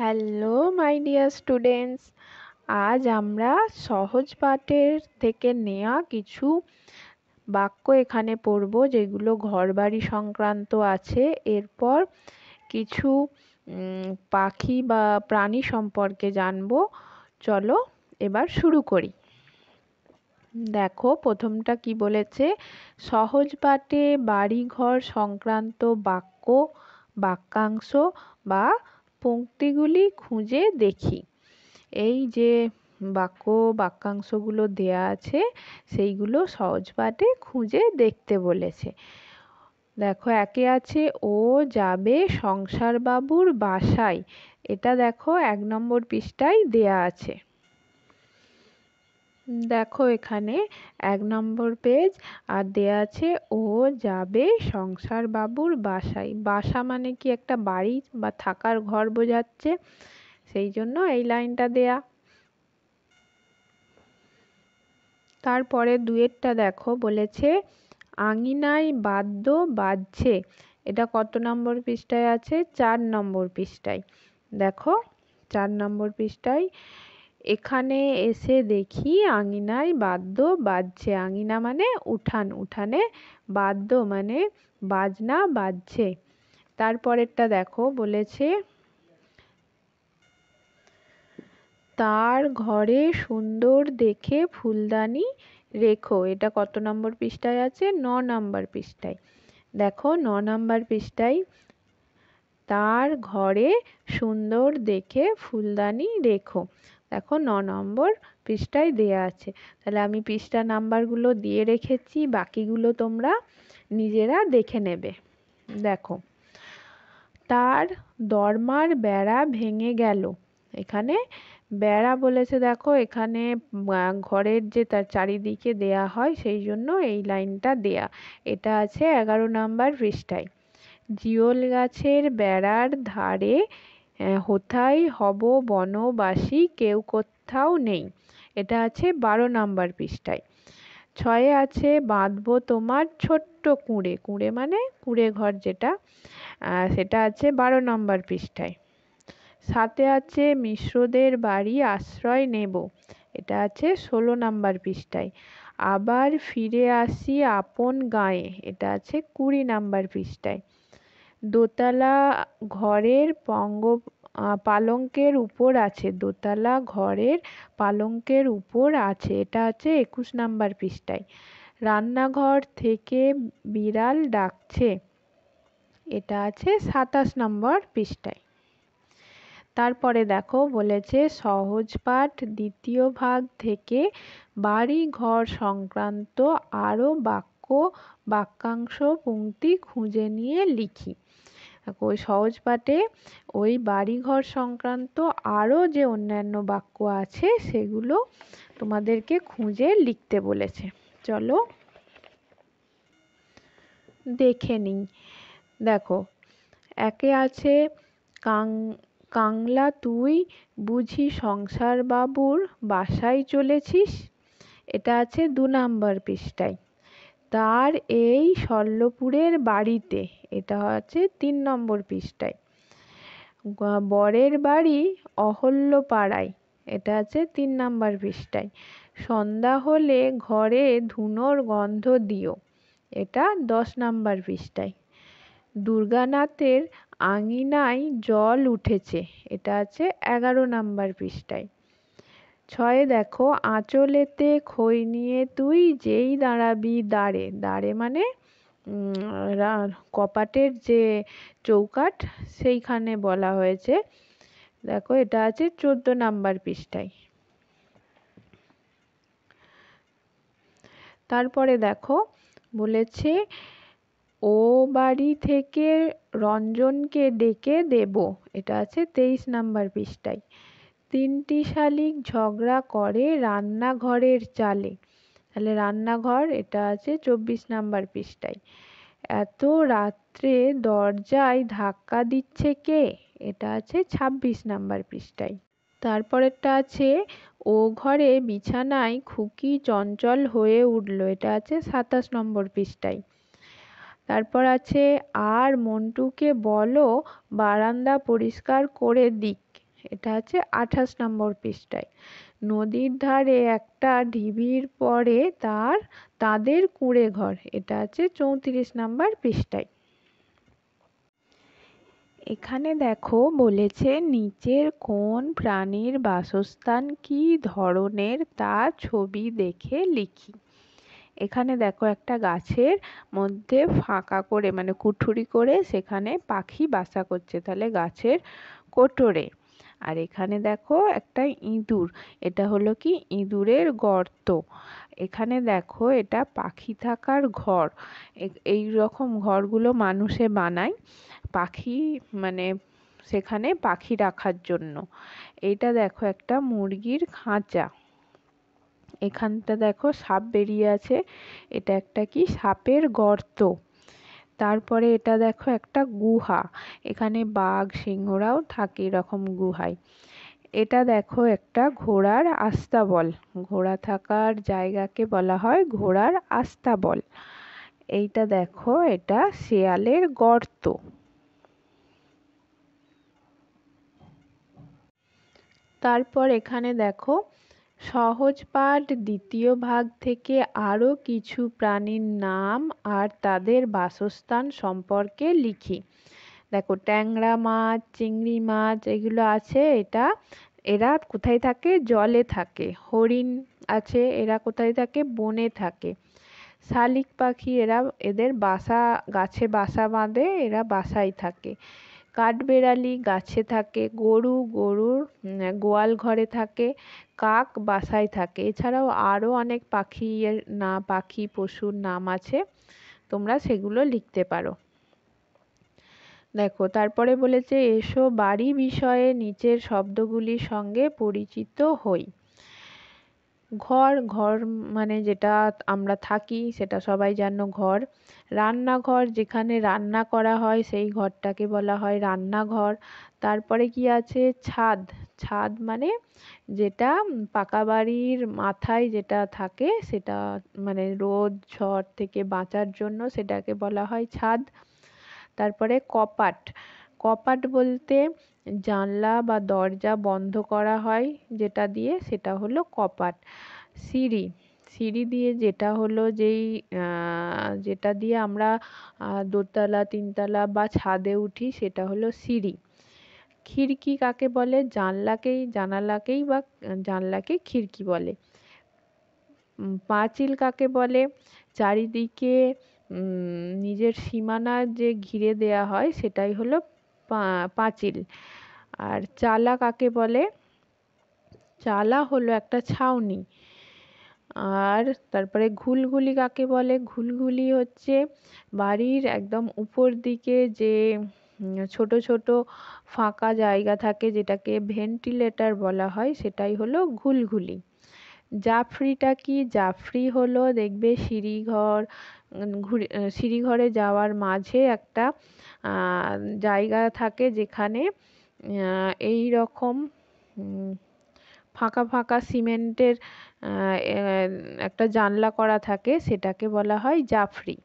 hello my dear students আজ আমরা সহজ পাঠের থেকে নেওয়া কিছু বাক্য এখানে পড়ব যেগুলো ঘরবাড়ি সংক্রান্ত আছে এরপর কিছু পাখি বা প্রাণী সম্পর্কে জানব চলো এবার শুরু করি দেখো প্রথমটা কি বলেছে সহজ পাঠে বাড়িঘর সংক্রান্ত বাক্য বাক্যাংশ বা পংক্তিগুলি খুঁজে দেখি এই যে বাক্য বাক্যাংশগুলো দেয়া আছে সেইগুলো সহজ পাঠে খুঁজে দেখতে বলেছে দেখো একে আছে ও যাবে সংসারবাবুর বাসায় এটা দেখো এক নম্বর পৃষ্ঠায় দেয়া আছে দেখো এখানে এক নম্বর পেজ আর দেয়া আছে ও যাবে সংসার বাবুর বাসায় বাসা মানে কি একটা বাড়ি বা থাকার ঘর বোঝাচ্ছে সেই জন্য এই লাইনটা দেয়া তারপরে দুয়েরটা দেখো বলেছে আঙিনায় বাদ্য বাজছে এটা কত নম্বর পৃষ্ঠায় আছে চার নম্বর পৃষ্ঠায় দেখো চার নম্বর পৃষ্ঠায় এখানে এসে দেখি আঙিনায় বাদ্য বাজছে আঙিনা মানে উঠান উঠানে বাদ্য মানে বাজনা বাজছে তারপরেরটা দেখো বলেছে তার ঘরে সুন্দর দেখে ফুলদানি রেখো এটা কত নম্বর পৃষ্ঠায় আছে ন নম্বর পৃষ্ঠায় দেখো ন নম্বর পৃষ্ঠায় তার ঘরে সুন্দর দেখে ফুলদানি রেখো দেখো ন নম্বর পৃষ্ঠায় দেয়া আছে তাহলে আমি পৃষ্ঠা নাম্বারগুলো দিয়ে রেখেছি বাকিগুলো তোমরা নিজেরা দেখে নেবে দেখো তার দরমার বেড়া ভেঙে গেল এখানে বেড়া বলেছে দেখো এখানে ঘরের যে তার চারিদিকে দেয়া হয় সেই জন্য এই লাইনটা দেয়া এটা আছে এগারো নাম্বার পৃষ্ঠায় জিওল গাছের বেড়ার ধারে হোথায় হব বনবাসী কেউ কোথাও নেই এটা আছে বারো নাম্বার পৃষ্ঠায় ছয়ে আছে বাঁধবো তোমার ছোট্ট কুঁড়ে কুঁড়ে মানে কুঁড়ে ঘর যেটা সেটা আছে বারো নম্বর পৃষ্ঠায় সাথে আছে মিশ্রদের বাড়ি আশ্রয় নেব এটা আছে ষোলো নাম্বার পৃষ্ঠায় আবার ফিরে আসি আপন গাঁয়ে এটা আছে কুড়ি নাম্বার পৃষ্ঠায় দোতলা ঘরের পঙ্গ পালঙ্কের উপর আছে দোতলা ঘরের পালঙ্কের উপর আছে এটা আছে একুশ নাম্বার পৃষ্ঠায় রান্নাঘর থেকে বিড়াল ডাকছে এটা আছে সাতাশ নম্বর পৃষ্ঠায় তারপরে দেখো বলেছে সহজ পাঠ দ্বিতীয় ভাগ থেকে বাড়ি ঘর সংক্রান্ত আরও বাক্য বাক্যাংশ পংক্তি খুঁজে নিয়ে লিখি ওই সহজ পাঠে ওই বাড়িঘর সংক্রান্ত আরও যে অন্যান্য বাক্য আছে সেগুলো তোমাদেরকে খুঁজে লিখতে বলেছে চলো দেখে নিই দেখো একে আছে কাং কাংলা তুই বুঝি সংসার বাবুর বাসায় চলেছিস এটা আছে দু নম্বর পৃষ্ঠায় তার এই শল্যপুরের বাড়িতে এটা হচ্ছে তিন নম্বর পৃষ্ঠায় বরের বাড়ি অহল্যপাড়ায় এটা আছে তিন নাম্বার পৃষ্ঠায় সন্ধ্যা হলে ঘরে ধুনোর গন্ধ দিও এটা দশ নাম্বার পৃষ্ঠায় দুর্গানাথের আঙিনায় জল উঠেছে এটা আছে এগারো নাম্বার পৃষ্ঠায় ছয়ে দেখো আঁচলেতে খই নিয়ে তুই যেই দাঁড়াবি দাঁড়ে দাঁড়ে মানে কপাটের যে চৌকাঠ সেইখানে বলা হয়েছে দেখো এটা আছে চোদ্দ নাম্বার পৃষ্ঠায় তারপরে দেখো বলেছে ও বাড়ি থেকে রঞ্জনকে ডেকে দেব এটা আছে তেইশ নাম্বার পৃষ্ঠায় তিনটি শালিক ঝগড়া করে রান্নাঘরের চালে তাহলে রান্নাঘর এটা আছে চব্বিশ নাম্বার পৃষ্ঠায় এত রাত্রে দরজায় ধাক্কা দিচ্ছে কে এটা আছে ২৬ নাম্বার পৃষ্ঠায় তারপরেরটা আছে ও ঘরে বিছানায় খুকি চঞ্চল হয়ে উঠল এটা আছে সাতাশ নম্বর পৃষ্ঠায় তারপর আছে আর মন্টুকে বলো বারান্দা পরিষ্কার করে দিক এটা আছে আঠাশ নম্বর পৃষ্ঠায় নদীর ধারে একটা ঢিবির পরে তার তাদের কুঁড়ে ঘর এটা আছে চৌত্রিশ নম্বর পৃষ্ঠায় এখানে দেখো বলেছে নিচের কোন প্রাণীর বাসস্থান কি ধরনের তা ছবি দেখে লিখি এখানে দেখো একটা গাছের মধ্যে ফাঁকা করে মানে কুঠুরি করে সেখানে পাখি বাসা করছে তাহলে গাছের কোটরে আর এখানে দেখো একটা ইঁদুর এটা হলো কি ইঁদুরের গর্ত এখানে দেখো এটা পাখি থাকার ঘর এই রকম ঘরগুলো মানুষে বানায় পাখি মানে সেখানে পাখি রাখার জন্য এটা দেখো একটা মুরগির খাঁচা এখানটা দেখো সাপ বেরিয়ে আছে এটা একটা কি সাপের গর্ত তারপরে এটা দেখো একটা গুহা এখানে বাঘ সিংহরাও থাকে এরকম গুহায় এটা দেখো একটা ঘোড়ার আস্তাবল ঘোড়া থাকার জায়গাকে বলা হয় ঘোড়ার আস্তাবল এইটা দেখো এটা শেয়ালের গর্ত তারপর এখানে দেখো সহজপাঠ দ্বিতীয় ভাগ থেকে আরও কিছু প্রাণীর নাম আর তাদের বাসস্থান সম্পর্কে লিখি দেখো ট্যাংরা মাছ চিংড়ি মাছ এগুলো আছে এটা এরা কোথায় থাকে জলে থাকে হরিণ আছে এরা কোথায় থাকে বনে থাকে শালিক পাখি এরা এদের বাসা গাছে বাসা বাঁধে এরা বাসায় থাকে কাঠবেড়ালি গাছে থাকে গরু গরুর গোয়াল ঘরে থাকে কাক বাসায় থাকে এছাড়াও আরও অনেক পাখির না পাখি পশুর নাম আছে তোমরা সেগুলো লিখতে পারো দেখো তারপরে বলেছে এসো বাড়ি বিষয়ে নিচের শব্দগুলির সঙ্গে পরিচিত হই ঘর ঘর মানে যেটা আমরা থাকি সেটা সবাই জানো ঘর রান্নাঘর যেখানে রান্না করা হয় সেই ঘরটাকে বলা হয় রান্নাঘর তারপরে কি আছে ছাদ ছাদ মানে যেটা পাকা বাড়ির মাথায় যেটা থাকে সেটা মানে রোদ ঝড় থেকে বাঁচার জন্য সেটাকে বলা হয় ছাদ তারপরে কপাট কপাট বলতে জানলা বা দরজা বন্ধ করা হয় যেটা দিয়ে সেটা হলো কপাট সিঁড়ি সিঁড়ি দিয়ে যেটা হলো যেই যেটা দিয়ে আমরা দোতলা তিনতলা বা ছাদে উঠি সেটা হলো সিঁড়ি খিড়কি কাকে বলে জানলাকেই জানালাকেই বা জানলাকে খিড়কি বলে পাঁচিল কাকে বলে চারিদিকে নিজের সীমানা যে ঘিরে দেয়া হয় সেটাই হলো পাঁচিল আর চালা কাকে বলে চালা হলো একটা ছাউনি আর তারপরে ঘুলঘুলি কাকে বলে ঘুলঘুলি হচ্ছে বাড়ির একদম উপর দিকে যে ছোট ছোট ফাঁকা জায়গা থাকে যেটাকে ভেন্টিলেটর বলা হয় সেটাই হলো ঘুলঘুলি জাফরিটা কি জাফরি হলো দেখবে সিঁড়িঘর ঘুরে সিঁড়িঘরে যাওয়ার মাঝে একটা জায়গা থাকে যেখানে এই রকম ফাঁকা ফাঁকা সিমেন্টের একটা জানলা করা থাকে সেটাকে বলা হয় জাফরি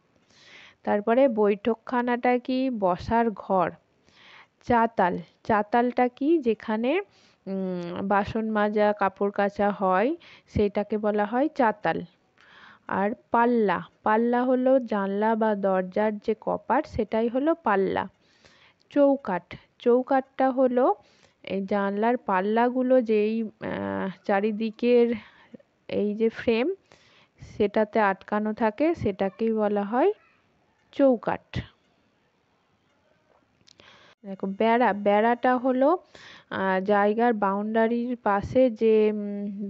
তারপরে বৈঠকখানাটা কি বসার ঘর চাতাল চাতালটা কি যেখানে বাসন মাজা কাপড় কাচা হয় সেটাকে বলা হয় চাতাল আর পাল্লা পাল্লা হলো জানলা বা দরজার যে কপাট সেটাই হলো পাল্লা চৌকাঠ চৌকাঠটা হলো এই জানলার পাল্লাগুলো যেই চারিদিকের এই যে ফ্রেম সেটাতে আটকানো থাকে সেটাকেই বলা হয় চৌকাঠ দেখো বেড়া বেড়াটা হলো জায়গার বাউন্ডারির পাশে যে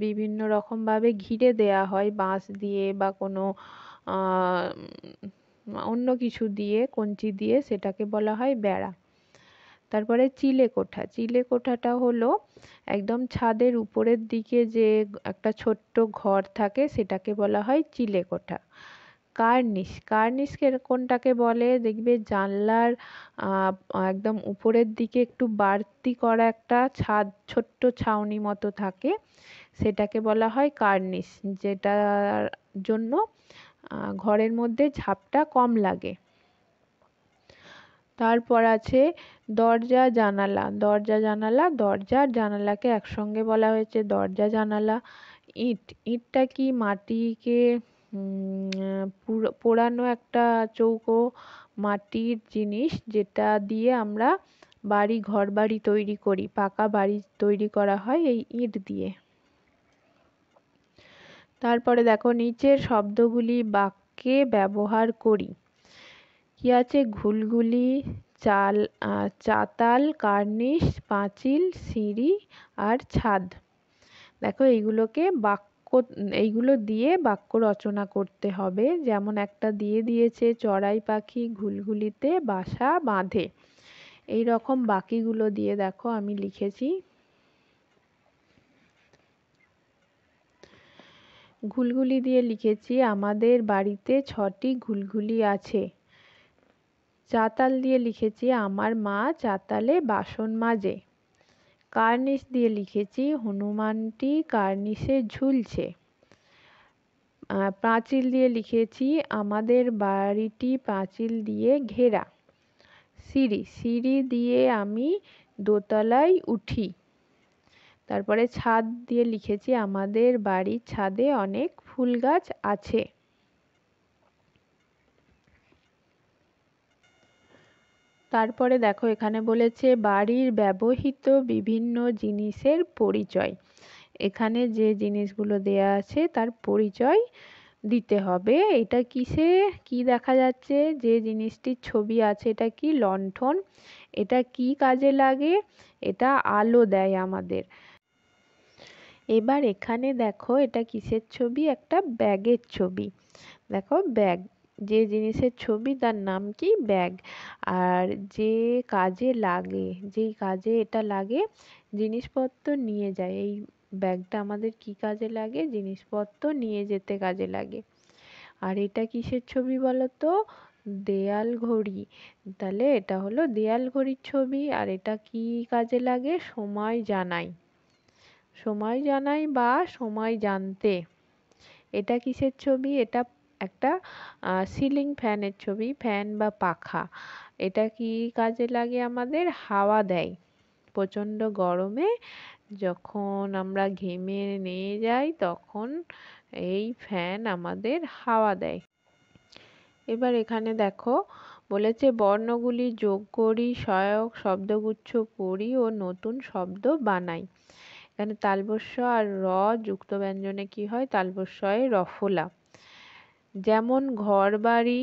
বিভিন্ন রকমভাবে ঘিরে দেয়া হয় বাঁশ দিয়ে বা কোনো অন্য কিছু দিয়ে কঞ্চি দিয়ে সেটাকে বলা হয় বেড়া তারপরে চিলে কোঠা চিলে কোঠাটা হলো একদম ছাদের উপরের দিকে যে একটা ছোট্ট ঘর থাকে সেটাকে বলা হয় চিলে কোঠা কার্নিশ কার্নিশ কোনটাকে বলে দেখবে জানলার একদম উপরের দিকে একটু বাড়তি করা একটা ছাদ ছোট্ট ছাউনি মতো থাকে সেটাকে বলা হয় কার্নিশ যেটার জন্য ঘরের মধ্যে ঝাপটা কম লাগে তারপর আছে দরজা জানালা দরজা জানালা দরজা আর জানালাকে একসঙ্গে বলা হয়েছে দরজা জানালা ইট ইটটা কি মাটিকে পোড়ানো একটা চৌকো মাটির জিনিস যেটা দিয়ে আমরা বাড়ি ঘর বাড়ি তৈরি করি পাকা বাড়ি তৈরি করা হয় এই ইট দিয়ে তারপরে দেখো নিচের শব্দগুলি বাক্যে ব্যবহার করি কী আছে ঘুলঘুলি চাল চাতাল কার্নিশ পাঁচিল সিঁড়ি আর ছাদ দেখো এইগুলোকে বাক্য এইগুলো দিয়ে বাক্য রচনা করতে হবে যেমন একটা দিয়ে দিয়েছে চড়াই পাখি ঘুলঘুলিতে বাসা বাঁধে এই রকম বাকিগুলো দিয়ে দেখো আমি লিখেছি ঘুলঘুলি দিয়ে লিখেছি আমাদের বাড়িতে ছটি ঘুলঘুলি আছে চাতাল দিয়ে লিখেছি আমার মা চাতালে বাসন মাজে কার্নিশ দিয়ে লিখেছি হনুমানটি কার্নিশে ঝুলছে পাঁচিল দিয়ে লিখেছি আমাদের বাড়িটি পাঁচিল দিয়ে ঘেরা সিঁড়ি সিঁড়ি দিয়ে আমি দোতলায় উঠি তারপরে ছাদ দিয়ে লিখেছি আমাদের বাড়ির ছাদে অনেক ফুল গাছ আছে তারপরে দেখো এখানে বলেছে বাড়ির ব্যবহৃত বিভিন্ন জিনিসের পরিচয় এখানে যে জিনিসগুলো দেয়া আছে তার পরিচয় দিতে হবে এটা কিসে কি দেখা যাচ্ছে যে জিনিসটির ছবি আছে এটা কি লণ্ঠন এটা কি কাজে লাগে এটা আলো দেয় আমাদের এবার এখানে দেখো এটা কিসের ছবি একটা ব্যাগের ছবি দেখো ব্যাগ যে জিনিসের ছবি তার নাম কি ব্যাগ আর যে কাজে লাগে যেই কাজে এটা লাগে জিনিসপত্র নিয়ে যায় এই ব্যাগটা আমাদের কি কাজে লাগে জিনিসপত্র নিয়ে যেতে কাজে লাগে আর এটা কিসের ছবি বলো তো দেয়াল ঘড়ি তাহলে এটা হলো দেয়াল ঘড়ির ছবি আর এটা কি কাজে লাগে সময় জানাই সময় জানাই বা সময় জানতে এটা কিসের ছবি এটা একটা সিলিং ফ্যানের ছবি ফ্যান বা পাখা এটা কি কাজে লাগে আমাদের হাওয়া দেয় প্রচণ্ড গরমে যখন আমরা ঘেমে নিয়ে যাই তখন এই ফ্যান আমাদের হাওয়া দেয় এবার এখানে দেখো বলেছে বর্ণগুলি যোগ করি সহায়ক শব্দগুচ্ছ পড়ি ও নতুন শব্দ বানাই এখানে তালবস্য আর র যুক্ত ব্যঞ্জনে কি হয় তালবস্যয় রফলা যেমন ঘর বাড়ি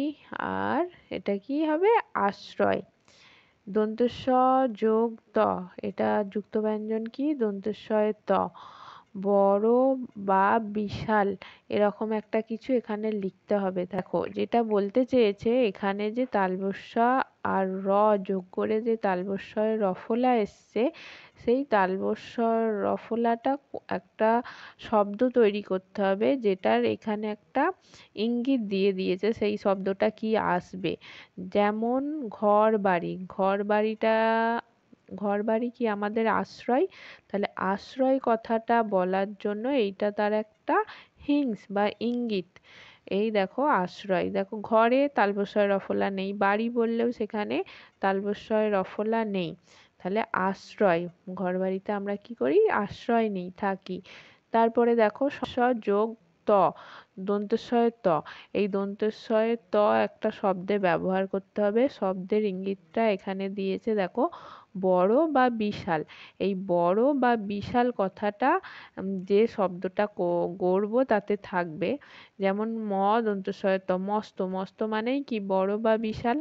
আর এটা কি হবে আশ্রয় দন্তস্ব যোগ ত এটা যুক্ত ব্যঞ্জন কি দন্তস্বয় ত বড় বা বিশাল এরকম একটা কিছু এখানে লিখতে হবে দেখো যেটা বলতে চেয়েছে এখানে যে তালবস্যা আর র যোগ করে যে তালবস্যয় রফলা এসছে সেই তালবস্যর রফলাটা একটা শব্দ তৈরি করতে হবে যেটার এখানে একটা ইঙ্গিত দিয়ে দিয়েছে সেই শব্দটা কি আসবে যেমন ঘর বাড়ি ঘর বাড়িটা ঘর বাড়ি কি আমাদের আশ্রয় তাহলে আশ্রয় কথাটা বলার জন্য এইটা তার একটা হিংস বা ইঙ্গিত এই দেখো আশ্রয় দেখো ঘরে তালবস্যয় রফলা নেই বাড়ি বললেও সেখানে তালবস্যয় রফলা নেই তাহলে আশ্রয় ঘর বাড়িতে আমরা কি করি আশ্রয় নিই থাকি তারপরে দেখো স যোগ ত দন্তেশ্বরের ত এই দন্তেশ্বরের ত একটা শব্দে ব্যবহার করতে হবে শব্দের ইঙ্গিতটা এখানে দিয়েছে দেখো বড় বা বিশাল এই বড় বা বিশাল কথাটা যে শব্দটা গড়ব তাতে থাকবে যেমন ম দন্তস্বর ত মস্ত মস্ত মানেই কি বড় বা বিশাল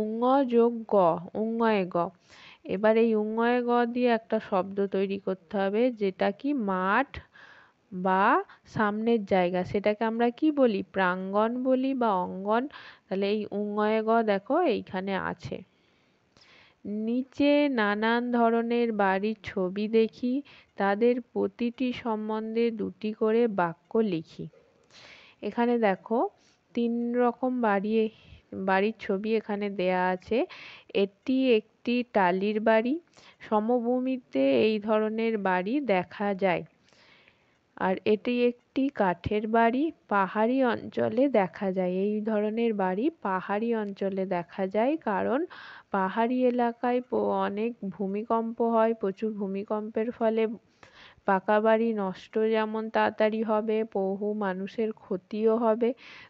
উঙ যোগ গ উঙয়ে গ এবার এই উঙয়ে গ দিয়ে একটা শব্দ তৈরি করতে হবে যেটা কি মাঠ বা সামনের জায়গা সেটাকে আমরা কি বলি প্রাঙ্গণ বলি বা অঙ্গন তাহলে এই উঙয়ে গ দেখো এইখানে আছে নিচে নানান ধরনের বাড়ির ছবি দেখি তাদের প্রতিটি সম্বন্ধে দুটি করে বাক্য লিখি এখানে দেখো তিন রকম বাড়ি বাড়ির ছবি এখানে দেয়া আছে এটি একটি টালির বাড়ি সমভূমিতে এই ধরনের বাড়ি দেখা যায় আর এটি একটি কাঠের বাড়ি পাহাড়ি অঞ্চলে দেখা যায় এই ধরনের বাড়ি পাহাড়ি অঞ্চলে দেখা যায় কারণ পাহাড়ি এলাকায় অনেক ভূমিকম্প হয় প্রচুর ভূমিকম্পের ফলে পাকা বাড়ি নষ্ট যেমন তাড়াতাড়ি হবে বহু মানুষের ক্ষতিও হবে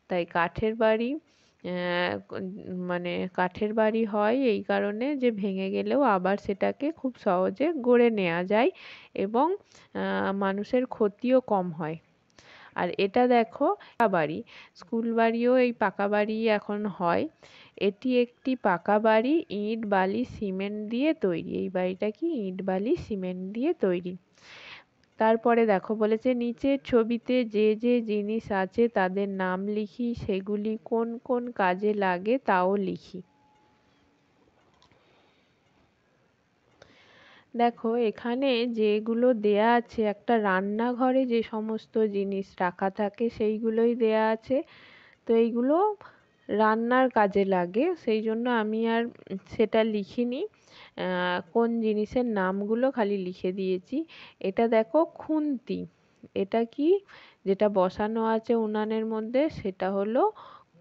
তাই কাঠের বাড়ি মানে কাঠের বাড়ি হয় এই কারণে যে ভেঙে গেলেও আবার সেটাকে খুব সহজে গড়ে নেওয়া যায় এবং মানুষের ক্ষতিও কম হয় আর এটা দেখো পাকা বাড়ি স্কুল বাড়িও এই পাকা বাড়ি এখন হয় এটি একটি পাকা বাড়ি ইট বালি সিমেন্ট দিয়ে তৈরি এই বাড়িটা কি ইট বালি সিমেন্ট দিয়ে তৈরি তারপরে দেখো বলেছে নিচের ছবিতে যে যে জিনিস আছে তাদের নাম লিখি সেগুলি কোন কোন কাজে লাগে তাও লিখি দেখো এখানে যেগুলো দেয়া আছে একটা রান্নাঘরে যে সমস্ত জিনিস রাখা থাকে সেইগুলোই দেয়া আছে তো এইগুলো রান্নার কাজে লাগে সেই জন্য আমি আর সেটা লিখিনি কোন জিনিসের নামগুলো খালি লিখে দিয়েছি এটা দেখো খুন্তি এটা কি যেটা বসানো আছে উনানের মধ্যে সেটা হলো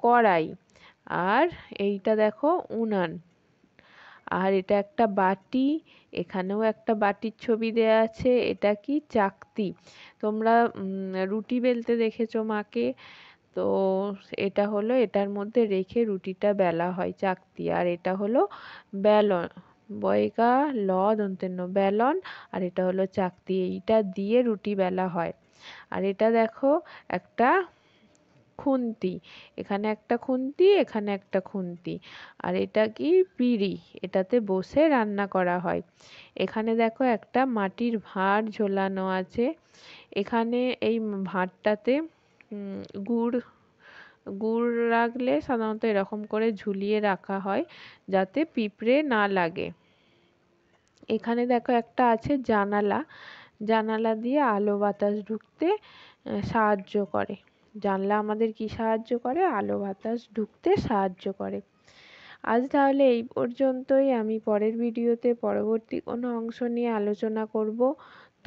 কড়াই আর এইটা দেখো উনান আর এটা একটা বাটি এখানেও একটা বাটির ছবি দেয়া আছে এটা কি চাকতি তোমরা রুটি বেলতে দেখেছো মাকে তো এটা হলো এটার মধ্যে রেখে রুটিটা বেলা হয় চাকতি আর এটা হলো বেলন বয়গা ল দন্তেন্য বেলন আর এটা হলো চাকতি এইটা দিয়ে রুটি বেলা হয় আর এটা দেখো একটা খুন্তি এখানে একটা খুন্তি এখানে একটা খুন্তি আর এটা কি পিড়ি এটাতে বসে রান্না করা হয় এখানে দেখো একটা মাটির ভাঁড় ঝোলানো আছে এখানে এই ভাঁড়টাতে গুড় গুড় রাখলে সাধারণত এরকম করে ঝুলিয়ে রাখা হয় যাতে পিঁপড়ে না লাগে এখানে দেখো একটা আছে জানালা জানালা দিয়ে আলো বাতাস ঢুকতে সাহায্য করে জানলা আমাদের কি সাহায্য করে আলো বাতাস ঢুকতে সাহায্য করে আজ তাহলে এই পর্যন্তই আমি পরের ভিডিওতে পরবর্তী কোনো অংশ নিয়ে আলোচনা করব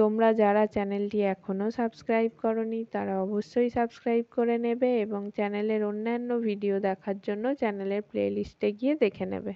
তোমরা যারা চ্যানেলটি এখনও সাবস্ক্রাইব করনি তারা অবশ্যই সাবস্ক্রাইব করে নেবে এবং চ্যানেলের অন্যান্য ভিডিও দেখার জন্য চ্যানেলের প্লেলিস্টে গিয়ে দেখে নেবে